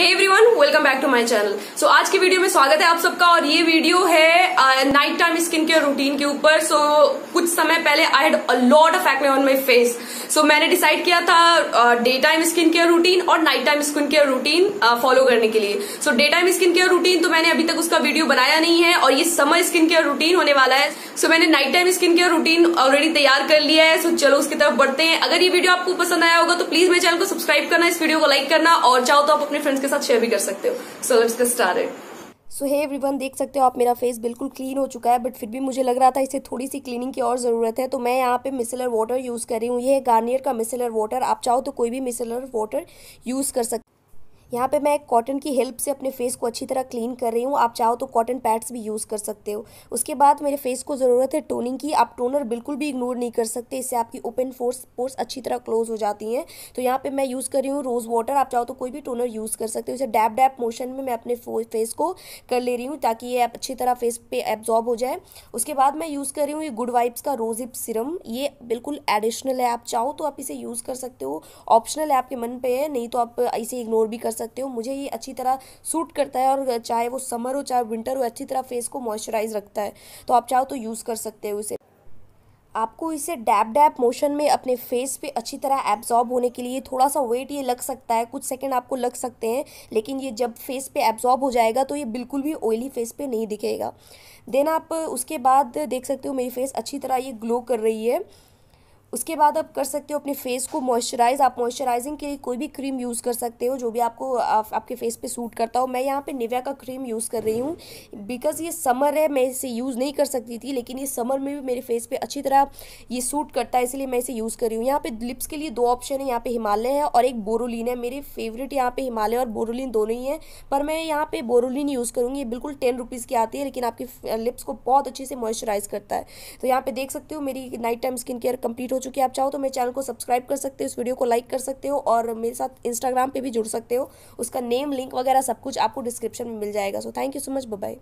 every everyone welcome back to my channel so आज के video में स्वागत है आप सबका और ये वीडियो है night time skin care routine के ऊपर सो so, कुछ समय पहले I had a lot of acne on my face so so, मैंने डिसाइड किया था day time skin care routine और night time skin care routine follow करने के लिए so day time skin care routine तो मैंने अभी तक उसका वीडियो बनाया नहीं है और ये समर स्किन केयर रूटीन होने वाला है सो so, मैंने night time skin care routine already तैयार कर लिया है सो so, चलो उसकी तरफ बढ़ते हैं अगर ये वीडियो आपको पसंद आया होगा तो प्लीज मेरे चैनल को सब्सक्राइब करना इस वीडियो को लाइक करना और चाहो तो आप अपने फ्रेंड्स के साथ शेयर भी कर सकते हो so let's started so hey everyone देख सकते हो आप मेरा फेस बिल्कुल क्लीन हो चुका है बट फिर भी मुझे लग रहा था इसे थोड़ी सी क्लीनिंग की और ज़रूरत है तो मैं यहाँ पे मिसलर वाटर यूज़ कर रही हूँ ये है गार्नियर का मिसलर वाटर आप चाहो तो कोई भी मिसलर वाटर यूज़ कर सकते यहाँ पे मैं एक कॉटन की हेल्प से अपने फेस को अच्छी तरह क्लीन कर रही हूँ आप चाहो तो कॉटन पैड्स भी यूज़ कर सकते हो उसके बाद मेरे फेस को ज़रूरत है टोनिंग की आप टोनर बिल्कुल भी इग्नोर नहीं कर सकते इससे आपकी ओपन फोर्स पोर्स अच्छी तरह क्लोज हो जाती हैं तो यहाँ पर मैं यूज़ कर रही हूँ रोज़ वाटर आप चाहो तो कोई भी टोनर यूज़ कर सकते हो इसे डैप डैप मोशन में मैं अपने फेस को कर ले रही हूँ ताकि ये अच्छी तरह फेस पे एब्जॉर्ब हो जाए उसके बाद मैं यूज़ कर रही हूँ ये गुड वाइब्स का रोज हिप सिरम ये बिल्कुल एडिशनल है आप चाहो तो आप इसे यूज़ कर सकते हो ऑप्शनल है आपके मन पे है नहीं तो आप इसे इग्नोर भी कर सकते हो मुझे ये अच्छी तरह सूट करता है और चाहे वो समर हो चाहे विंटर हो अच्छी तरह फेस को मॉइस्चराइज रखता है तो आप चाहो तो यूज़ कर सकते हो इसे आपको इसे डैप डैप मोशन में अपने फेस पे अच्छी तरह एब्जॉर्ब होने के लिए थोड़ा सा वेट ये लग सकता है कुछ सेकंड आपको लग सकते हैं लेकिन ये जब फेस पे एब्जॉर्ब हो जाएगा तो ये बिल्कुल भी ऑयली फेस पे नहीं दिखेगा देन आप उसके बाद देख सकते हो मेरी फेस अच्छी तरह ये ग्लो कर रही है उसके बाद आप कर सकते हो अपने फेस को मॉइस्चराइज आप मॉइस्चराइजिंग के लिए कोई भी क्रीम यूज़ कर सकते हो जो भी आपको आप, आपके फेस पे सूट करता हो मैं यहाँ पे निव्या का क्रीम यूज़ कर रही हूँ बिकॉज ये समर है मैं इसे यूज़ नहीं कर सकती थी लेकिन ये समर में भी मेरे फेस पे अच्छी तरह ये सूट करता है इसलिए मैं इसे यूज़ कर रही हूँ यहाँ पर लिप्स के लिए दो ऑप्शन है यहाँ पे हिमालय है और एक बोरोलिन है मेरे फेवरेट यहाँ पर हिमालय और बोरोलिन दोनों ही हैं पर मैं यहाँ पे बोरोलिन यूज़ करूँगी ये बिल्कुल टेन रुपीज़ की आती है लेकिन आपकी लिप्स को बहुत अच्छे से मॉइस्चराइज करता है तो यहाँ पे देख सकते हो मेरी night time skin care complete चुकी हैं आप चाहो तो मेरे चैनल को सब्सक्राइब कर सकते हो इस वीडियो को लाइक कर सकते हो और मेरे साथ इंस्टाग्राम पर भी जुड़ सकते हो उसका नेम लिंक वगैरह सब कुछ आपको डिस्क्रिप्शन में मिल जाएगा so thank you so much bye